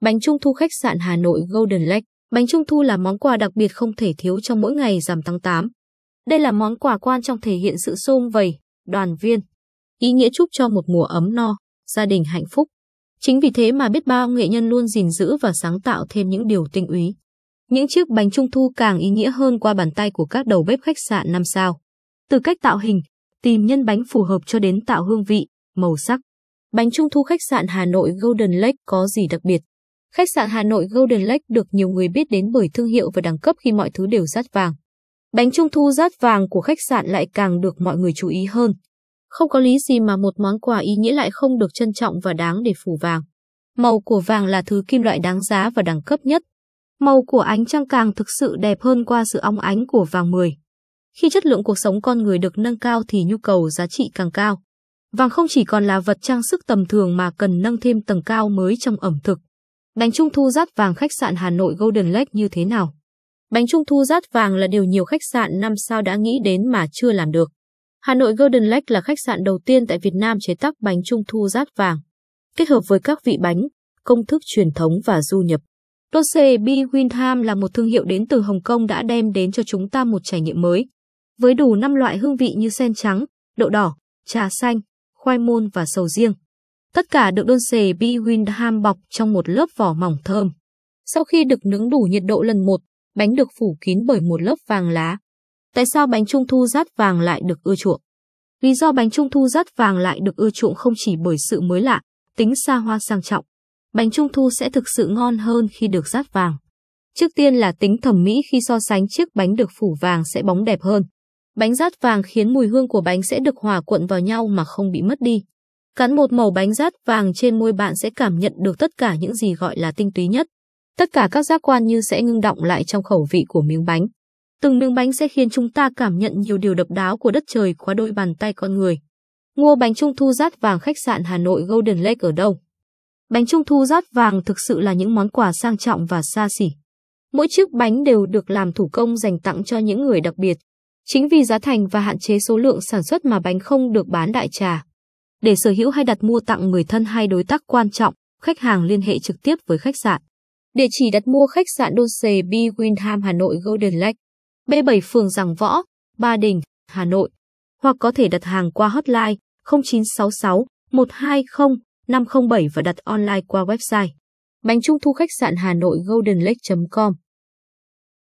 Bánh trung thu khách sạn Hà Nội Golden Lake. Bánh trung thu là món quà đặc biệt không thể thiếu trong mỗi ngày rằm tháng 8. Đây là món quà quan trọng thể hiện sự xung vầy, đoàn viên, ý nghĩa chúc cho một mùa ấm no, gia đình hạnh phúc. Chính vì thế mà biết bao nghệ nhân luôn gìn giữ và sáng tạo thêm những điều tinh úy. Những chiếc bánh trung thu càng ý nghĩa hơn qua bàn tay của các đầu bếp khách sạn năm sao. Từ cách tạo hình, tìm nhân bánh phù hợp cho đến tạo hương vị, màu sắc. Bánh trung thu khách sạn Hà Nội Golden Lake có gì đặc biệt? Khách sạn Hà Nội Golden Lake được nhiều người biết đến bởi thương hiệu và đẳng cấp khi mọi thứ đều rát vàng. Bánh trung thu rát vàng của khách sạn lại càng được mọi người chú ý hơn. Không có lý gì mà một món quà ý nghĩa lại không được trân trọng và đáng để phủ vàng. Màu của vàng là thứ kim loại đáng giá và đẳng cấp nhất. Màu của ánh trăng càng thực sự đẹp hơn qua sự óng ánh của vàng mười. Khi chất lượng cuộc sống con người được nâng cao thì nhu cầu giá trị càng cao. Vàng không chỉ còn là vật trang sức tầm thường mà cần nâng thêm tầng cao mới trong ẩm thực. Bánh trung thu rát vàng khách sạn Hà Nội Golden Lake như thế nào? Bánh trung thu rát vàng là điều nhiều khách sạn năm sao đã nghĩ đến mà chưa làm được. Hà Nội Golden Lake là khách sạn đầu tiên tại Việt Nam chế tác bánh trung thu rát vàng, kết hợp với các vị bánh, công thức truyền thống và du nhập. Rose B. Windham là một thương hiệu đến từ Hồng Kông đã đem đến cho chúng ta một trải nghiệm mới. Với đủ 5 loại hương vị như sen trắng, đậu đỏ, trà xanh, khoai môn và sầu riêng. Tất cả được đơn xề bi Windham bọc trong một lớp vỏ mỏng thơm. Sau khi được nướng đủ nhiệt độ lần một, bánh được phủ kín bởi một lớp vàng lá. Tại sao bánh trung thu rát vàng lại được ưa chuộng? Lý do bánh trung thu rát vàng lại được ưa chuộng không chỉ bởi sự mới lạ, tính xa hoa sang trọng. Bánh trung thu sẽ thực sự ngon hơn khi được rát vàng. Trước tiên là tính thẩm mỹ khi so sánh chiếc bánh được phủ vàng sẽ bóng đẹp hơn. Bánh rát vàng khiến mùi hương của bánh sẽ được hòa cuộn vào nhau mà không bị mất đi. Cắn một màu bánh rát vàng trên môi bạn sẽ cảm nhận được tất cả những gì gọi là tinh túy nhất. Tất cả các giác quan như sẽ ngưng động lại trong khẩu vị của miếng bánh. Từng miếng bánh sẽ khiến chúng ta cảm nhận nhiều điều độc đáo của đất trời qua đôi bàn tay con người. Mua bánh trung thu rát vàng khách sạn Hà Nội Golden Lake ở đâu? Bánh trung thu rát vàng thực sự là những món quà sang trọng và xa xỉ. Mỗi chiếc bánh đều được làm thủ công dành tặng cho những người đặc biệt. Chính vì giá thành và hạn chế số lượng sản xuất mà bánh không được bán đại trà. Để sở hữu hay đặt mua tặng người thân hay đối tác quan trọng, khách hàng liên hệ trực tiếp với khách sạn. Địa chỉ đặt mua khách sạn Dolce B Windham Hà Nội Golden Lake, B7 phường Giảng Võ, Ba Đình, Hà Nội. Hoặc có thể đặt hàng qua hotline 0966 120 507 và đặt online qua website. Bánh trung thu khách sạn Hà Nội Golden Lake.com